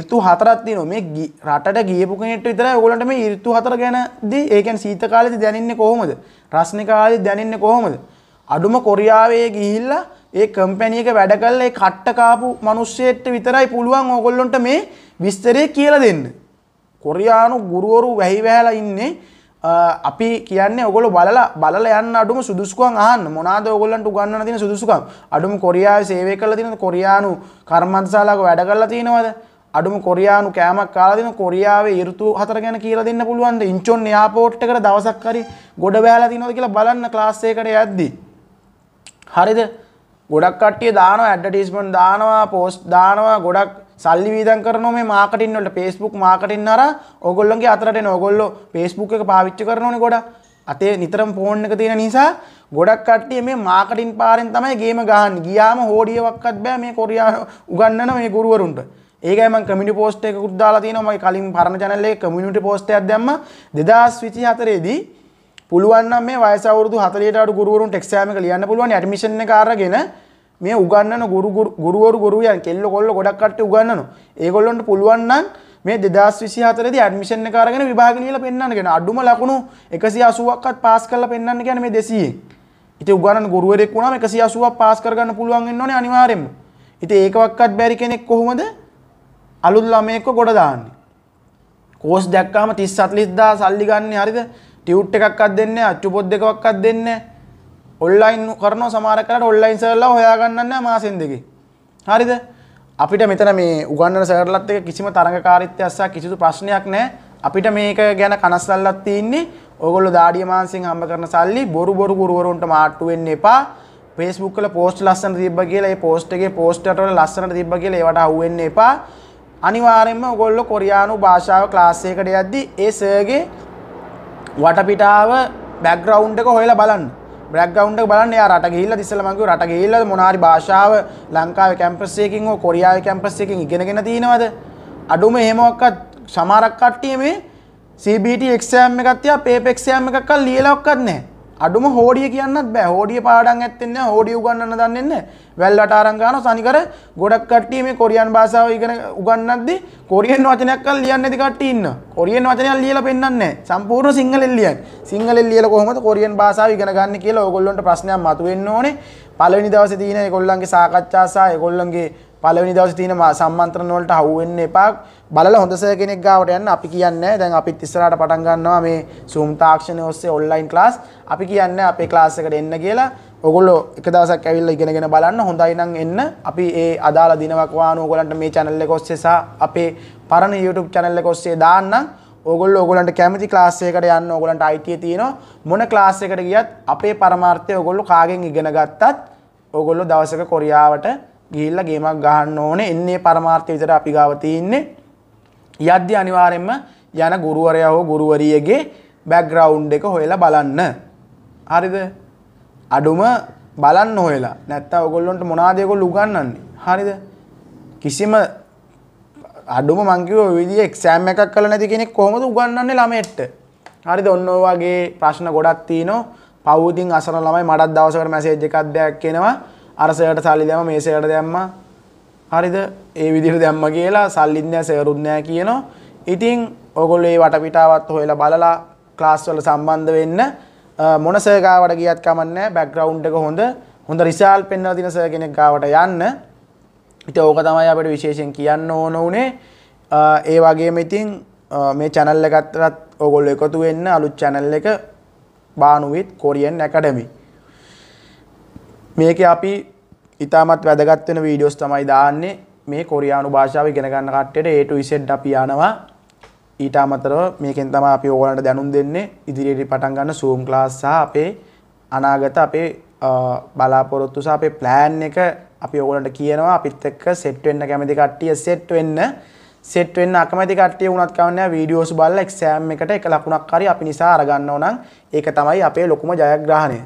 ඍතු හතරක් තියෙනවා. මේ රටට ගියපු කෙනෙක්ට විතරයි ඕගොල්ලන්ට මේ ඍතු හතර ගැනදී, ඒ කියන්නේ සීත කාලෙදි දැනෙන්නේ කොහොමද? රස්නේ කාලෙදි දැනෙන්නේ කොහොමද? අඩුම කොරියාවේ ගිහිල්ලා ඒ කම්පැනි එක වැඩ කළේ කට්ට කාපු මිනිස්සෙට විතරයි පුළුවන් ඕගොල්ලන්ට මේ විස්තරේ කියලා දෙන්න. කොරියානු ගුරුවරු වැහි වැහැලා ඉන්නේ අපි කියන්නේ ඔගොල්ලෝ බලලා බලලා යන්න අඩුම සුදුසුකම් අහන්න මොනවාද ඔයගොල්ලන්ට උගන්වන්න තියෙන සුදුසුකම් අඩුම කොරියාවේ සේවය කරලා තියෙනවද කොරියානු කර්මාන්තශාලාවක වැඩ කරලා තියෙනවද අඩුම කොරියානු කෑමක් කාලා දෙන කොරියාවේ ඍතු හතර ගැන කියලා දෙන්න පුළුවන්ද ඉන්චොන් එයාපෝට් එකට දවසක් හරි ගොඩ බෑලා තිනවද කියලා බලන්න ක්ලාස් එකකට යද්දී හරිද ගොඩක් කට්ටිය දානවා ඇඩ්වර්ටයිස්මන්ට් දානවා පෝස්ට් දානවා ගොඩක් සල්ලි වීදම් කරනවා මේ මාකටින් වලට Facebook මාකටින් අර ඕගොල්ලන්ගේ අතරට එන ඕගොල්ලෝ Facebook එක පාවිච්චි කරනෝනේ ගොඩක් අතේ නිතරම ෆෝන් එක තියෙන නිසා ගොඩක් කට්ටිය මේ මාකටින් පාරෙන් තමයි ගේම ගහන්නේ ගියාම හොඩියවක්වත් බෑ මේ කොරියා උගන්වන මේ ගුරුවරුන්ට ඒකයි මම කමියුනිටි පෝස්ට් එකකුත් දාලා තියෙනවා මගේ කලින් පරණ channel එකේ කමියුනිටි පෝස්ට් එකක් දැම්මා 2024 දී පුළුවන් නම් මේ වයස අවුරුදු 40ට අඩු ගුරුවරුන්ට එක්සෑම් එක ලියන්න පුළුවන් ඇඩ්මිෂන් එක අරගෙන මේ උගන්වන ගුරු ගුරුවරු ගුරුයන් කෙල්ල කොල්ල ගොඩක් කට්ටිය උගන්වනවා. ඒගොල්ලන්ට පුළුවන් නම් මේ 2024 දී ඇඩ්මිෂන් එක අරගෙන විභාග ලියලා පෙන්වන්න කියන අඩුම ලකුණු 180ක්වත් පාස් කරලා පෙන්වන්න කියන්නේ මේ 200න්. ඉතින් උගන්වන ගුරුවරයෙක් වුණාම 180ක් පාස් කරගන්න පුළුවන් වෙන්න ඕනේ අනිවාර්යයෙන්ම. ඉතින් ඒකවක්වත් බැරි කෙනෙක් කොහොමද අලුත් ළමයෙක්ව ගොඩ දාන්නේ? කෝස් දැක්කාම 30 40000 සල්ලි ගන්න හරිද? ටියුට් එකක්වත් දෙන්නේ අච්චු පොත් දෙකක්වත් දෙන්නේ ඔන්ලයින් කරනවා සමහර කරලා ඔන්ලයින් සර්ලා හොයා ගන්නන්නේ නැහැ මාසෙන් දෙකේ. හරිද? අපිට මෙතන මේ උගන්නන සර්ලත් එක කිසිම තරඟකාරීත්වයක් කිසිදු ප්‍රශ්නයක් නැහැ. අපිට මේක ගැන කනස්සල්ලක් තියෙන්නේ. ඕගොල්ලෝ දාඩිය මාංශයෙන් හම්බ කරන සල්ලි බොරු බොරු ගුරුවරුන්ට මාට්ටු වෙන්න එපා. Facebook වල post ලස්සන තිබ්බ කියලා ඒ post එකේ poster වල ලස්සනට තිබ්බ කියලා ඒවට අහු වෙන්න එපා. අනිවාර්යයෙන්ම ඔයගොල්ලෝ කොරියානු භාෂාව ක්ලාස් එකකට යද්දී ඒ සර්ගේ වටපිටාව බැග්‍රවුන්් එක හොයලා බලන්න බ්‍රැග්ගවන්් බලන්න රට ගහිල්ල දිස්සලමඟ රට ගහිල්ල මොනාරි භාෂාව ලංකාව කැම්පස්සේකින් හෝ කොරියාව කැම්පස්සේකින් ඉගෙනගෙන තියෙනවද අඩුම හෙමක්කත් සමාරක් කට්ටිය මේ CBT එක්ෂෑම් එකත්තිය පේපෙක්ෂෑම් එකක්කල් ලියලක්කත් නෑ අඩුම හෝඩිය කියන්නත් බෑ හෝඩිය පාඩම් ඇත්තෙන්නේ නැහැ හෝඩිය උගන්වන්න දන්නේ නැහැ වැල්ලට අරන් ගන්නවා සනිකර ගොඩක් කට්ටිය මේ කොරියන් භාෂාව ඉගෙන උගන්වද්දී කොරියන් වචනයක් අල් ලියන්නේ නැති කට්ටිය ඉන්න කොරියන් වචනයක් ලියලා පෙන්නන්නේ නැහැ සම්පූර්ණ සිංහලෙන් ලියන්නේ සිංහලෙන් ලියලා කොහොමද කොරියන් භාෂාව ඉගෙන ගන්න කියලා ඕගොල්ලන්ට ප්‍රශ්නයක් මතුවෙන්න ඕනේ පළවෙනි දවසේ තියෙන ඒගොල්ලන්ගේ සාකච්ඡා සහ ඒගොල්ලන්ගේ පළවෙනි දවසේ තියෙන සම්මන්ත්‍රණ වලට හවු වෙන්න එපා. බලලා හොඳ සර් කෙනෙක් ගාවට යන්න අපි කියන්නේ දැන් අපිත් ඉස්සරහට පටන් ගන්නවා මේ Zoom තාක්ෂණය ඔස්සේ online class. අපි කියන්නේ අපේ class එකට එන්න කියලා. ඔගොල්ලෝ එක දවසක් ඇවිල්ලා ඉගෙනගෙන බලන්න හොඳයි නම් එන්න. අපි ඒ අදාළ දිනවක් වාන ඕගලන්ට මේ channel එක ඔස්සේ සහ අපේ පරණ YouTube channel එක ඔස්සේ දාන්නම්. ඕගොල්ලෝ ඕගොල්ලන්ට කැමති ක්ලාස් එකකට යන්න ඕගොල්ලන්ට අයිතිය e තියෙනවා මොන ක්ලාස් එකකට ගියත් අපේ පරමාර්ථය ඕගොල්ලෝ කාගෙන් ඉගෙන ගත්තත් ඕගොල්ලෝ දවසක කොරියාවට ගිහිල්ලා ගේමක් ගහන්න ඕනේ එන්නේ පරමාර්ථය විතර අපි ගාව තියෙන්නේ යද්දි අනිවාර්යෙන්ම යන ගුරුවරයා හෝ ගුරුවරියගේ බෑග්ග්‍රවුන්ඩ් එක හොයලා බලන්න හරිද අඩුම බලන්න හොයලා නැත්තම් ඔයගොල්ලන්ට මොනවාද ඒගොල්ලෝ උගන්වන්නේ හරිද කිසිම අඩුම මං කිව්ව ඔය විදිහේ එක්සෑම් එකක් කළ නැති කෙනෙක් කොහොමද උගන්වන්නේ ළමයට හරිද ඔන්න ඔය වගේ ප්‍රශ්න ගොඩක් තියෙනවා පවුදින් අසන ළමයි මටත් දවසකට මැසේජ් එකක් දෙයක් එනවා අරසයට සල්ලි දැම මේසයට දැම්ම හරිද ඒ විදිර දැම්ම කියලා සල්ලින්නෑ සේරුන්නෑ කියනවා ඉතිං ඔගොල්ල ඒ වටපිටාවත් හොයලා බලලා ක්ලාස්වල සම්බන්ධ වෙන්න මොනසේකාවට ගියත් කමන්න බැක්ග්‍රවන්් එක හොඳ හොඳ රිසාල් පෙන්න්න තිනස කෙනෙක් ගාවට යන්න ඉට ඕක තමයි අපට විශේෂෙන් කියන්න ඕන වනේ ඒ වගේම ඉතින් මේ චැනල්ල එකතරත් ඔගොල්ල එකතු වෙන්න අලුත් චැනල්ල එක බානුවිත් කොරියෙන් ඇකඩමි මේක අපි ඉතාමත් වැදගත් වෙන වීඩියෝස් තමයි දාන්නේ මේ කොරියානු භාෂාව ඉගෙන ගන්න කට්ටියට A to Z අපි යනවා ඊට අමතරව මේකෙන් තමයි අපි ඕගලන්ට දැනුම් දෙන්නේ ඉදිරියට පටන් ගන්න Zoom class සහ අපේ අනාගත අපේ බලාපොරොත්තු සහ අපේ plan එක අපි ඕගලන්ට කියනවා අපිත් එක්ක සෙට් වෙන්න කැමති කට්ටිය සෙට් වෙන්න සෙට් වෙන්න අකමැති කට්ටිය වුණත් කවන්නේ නැහැ වීඩියෝස් බලලා එක්සෑම් එකට එක ලකුණක් හරි අපි නිසා අරගන්න ඕන නම් ඒක තමයි අපේ ලොකුම ජයග්‍රහණය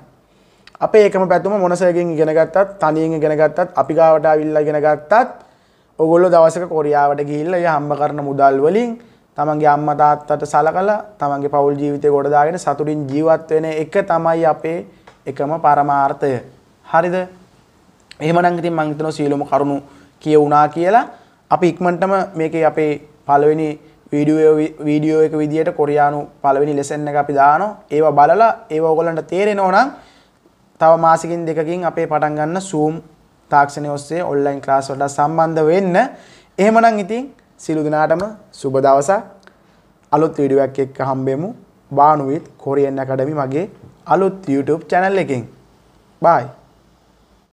අපේ ඒකම පැතුම මොනසයකින් ඉගෙන ගත්තත් තනියෙන් ඉගෙන ගත්තත් අපි ගාවට අවිල්ලා ඉගෙන ගත්තත් ඔයගොල්ලෝ දවසක කොරියාවට ගිහිල්ලා ඒ හම්බ කරන මුදල් වලින් තමන්ගේ අම්මා තාත්තට සලකලා තමන්ගේ පවුල් ජීවිතේ ගොඩ දාගෙන සතුටින් ජීවත් වෙන එක තමයි අපේ එකම පරමාර්ථය. හරිද? එහෙමනම් ඉතින් මම හිතනවා සීලොම කරුණු කියුණා කියලා අපි ඉක්මනටම මේකේ අපේ පළවෙනි වීඩියෝ වීඩියෝ එක විදියට කොරියානු පළවෙනි ලෙසන් එක අපි දානවා. ඒවා බලලා ඒවා ඔයගොල්ලන්ට තේරෙනවා නම් තව මාසිකින් දෙකකින් අපේ පටන් ගන්න Zoom තාක්ෂණය ඔස්සේ ඔන්ලයින් ක්ලාස් වලට සම්බන්ධ වෙන්න. එහෙමනම් ඉතින් සිළු දිනාටම සුබ දවසක්. අලුත් වීඩියෝ එකක් එක්ක හම්බෙමු. බානුවිත් කොරියන් ඇකඩමි මගේ අලුත් YouTube channel එකෙන්. bye